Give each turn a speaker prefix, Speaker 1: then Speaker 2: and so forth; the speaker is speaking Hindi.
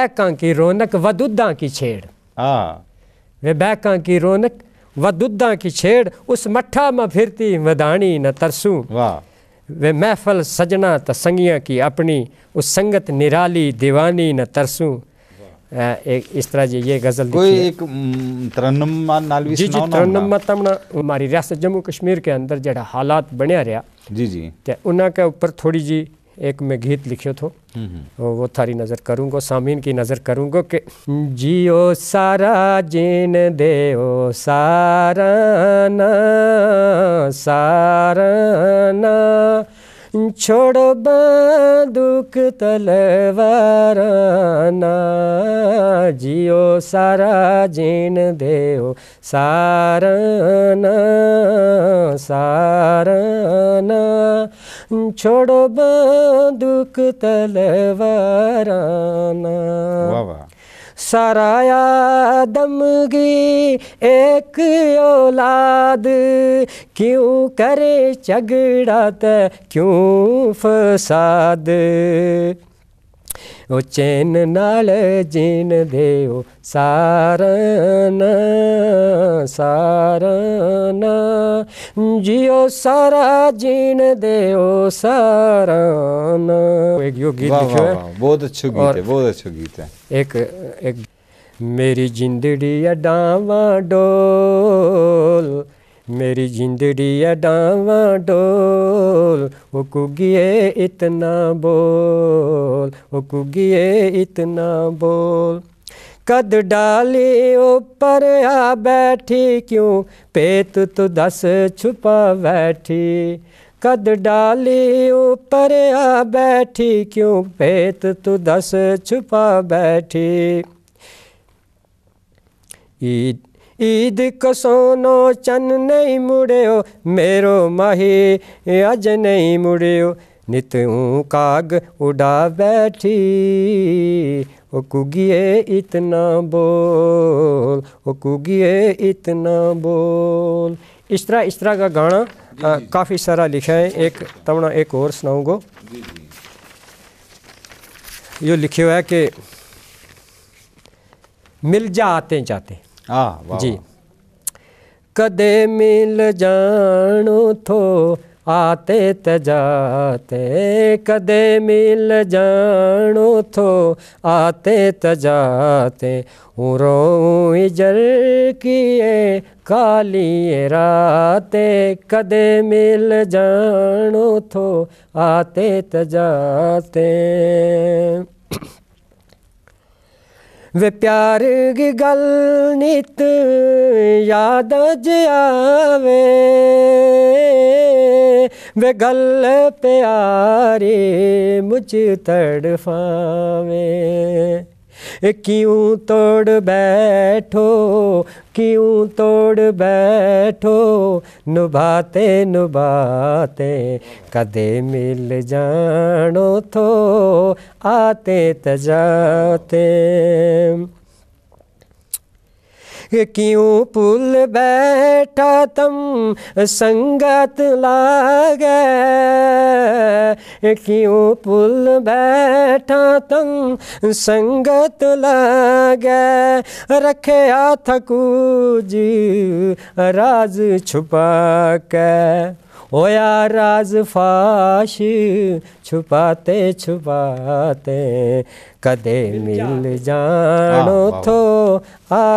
Speaker 1: बैਕਾਂ की रौनक व दुद्धा की छेड़ वे बैका की रौनक व दुद्धा की छेड़ उस मठा में फिरती मदानी न तरसू वाह वे महफल सजना त संगिया की अपनी उस संगत निराली दीवानी न तरसू एक इस तरह जी ये गज़ल कोई एक तरन्नम जी जी तमना हमारी रियासत जम्मू कश्मीर के अंदर जड़ा हालात बनया रहा जी जी ते उन्हें के ऊपर थोड़ी जी एक में गीत लिखियो थो हम्म, हम्म। वो थारी नज़र करूँगो सामीन की नज़र करूँगो कि जियो सारा जीन दे ओ सारा ना सारा ना छोड़ो दुख तलवार जियो सारा जीन सार सार सार छोड़ दुख तलवार ना सराया की एक औलाद क्यों करे झगड़ा त क्यों फसाद ओ चैन नाल जीन देव सारण सारण जियो सारा जीन देव सारण एक यो गीत वाँ लिखे बहुत अच्छा गीत है बहुत अच्छा गीत है एक एक मेरी जिंदड़ी अडावा डोल मेरी है डावा डोल वो कुगिए इतना बोल वो कुगिए इतना बोल कद डाली ऊपर आ बैठी क्यों पेत तो दस छुपा बैठी कद डाली ऊपर आ बैठी क्यों पेत तो दस छुपा बैठी ईद ईद कसोनो चन नहीं मुड़ो मेरो माही अज नहीं मुड़ो नित काग उड़ा बैठी ओ कुगिए इतना बोल ओ कुगिए इतना बोल इस तरह इस तरह का गाना काफ़ी सारा लिखा है एक तमना एक और सुनाऊंगो यो लिखे हुआ है कि मिल जाते जाते Ah, जी कदे मिल जानो थो आते त जाते कदे मिल जानो थो आते तजाते जाते उरो इजर किए काली राते कदे मिल जानो थो आते तजाते जाते ਵੇ ਪਿਆਰ ਦੀ ਗੱਲ ਨਿਤ ਯਾਦ ਜ ਆਵੇ ਵੇ ਗੱਲ ਪਿਆਰੇ ਮੁਝ ਤੜਫਾਵੇ क्यों तोड़ बैठो क्यों तोड़ बैठो नुभाते नुभाते कदे मिल जानो थो आते त जाते क्यों पुल बैठा तम संगत लागे क्यों पुल बैठा तंग संगत लगे रखे थकू जी राज छुपा के होया राज फाश छुपाते छुपाते कदे मिल जानो हाँ, थो आ